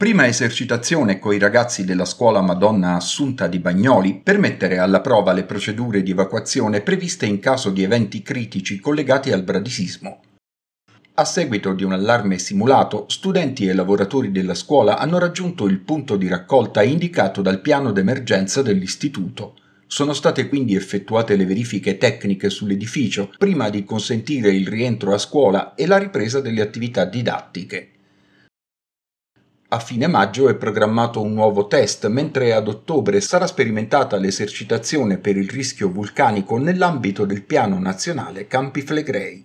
Prima esercitazione con i ragazzi della scuola Madonna Assunta di Bagnoli per mettere alla prova le procedure di evacuazione previste in caso di eventi critici collegati al bradisismo. A seguito di un allarme simulato, studenti e lavoratori della scuola hanno raggiunto il punto di raccolta indicato dal piano d'emergenza dell'istituto. Sono state quindi effettuate le verifiche tecniche sull'edificio prima di consentire il rientro a scuola e la ripresa delle attività didattiche. A fine maggio è programmato un nuovo test, mentre ad ottobre sarà sperimentata l'esercitazione per il rischio vulcanico nell'ambito del Piano Nazionale Campi Flegrei.